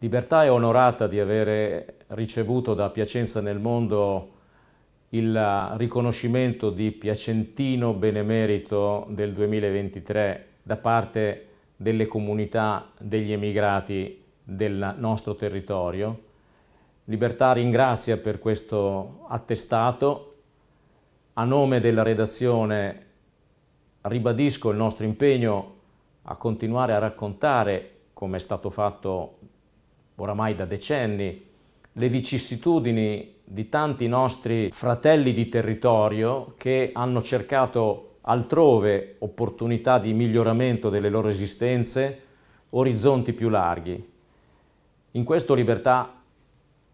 Libertà è onorata di avere ricevuto da Piacenza nel mondo il riconoscimento di Piacentino Benemerito del 2023 da parte delle comunità degli emigrati del nostro territorio. Libertà ringrazia per questo attestato. A nome della redazione ribadisco il nostro impegno a continuare a raccontare, come è stato fatto oramai da decenni, le vicissitudini di tanti nostri fratelli di territorio che hanno cercato altrove opportunità di miglioramento delle loro esistenze, orizzonti più larghi. In questo Libertà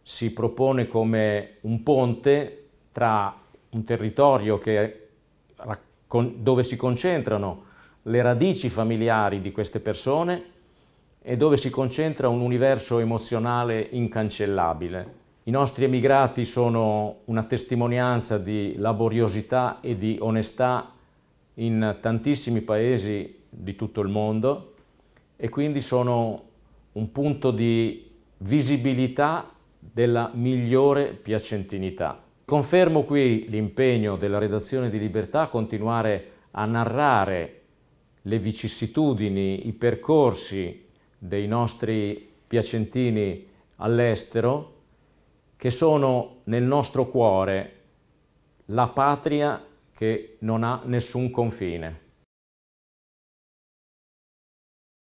si propone come un ponte tra un territorio che, dove si concentrano le radici familiari di queste persone e dove si concentra un universo emozionale incancellabile. I nostri emigrati sono una testimonianza di laboriosità e di onestà in tantissimi paesi di tutto il mondo e quindi sono un punto di visibilità della migliore piacentinità. Confermo qui l'impegno della redazione di Libertà a continuare a narrare le vicissitudini, i percorsi dei nostri piacentini all'estero che sono nel nostro cuore la patria che non ha nessun confine.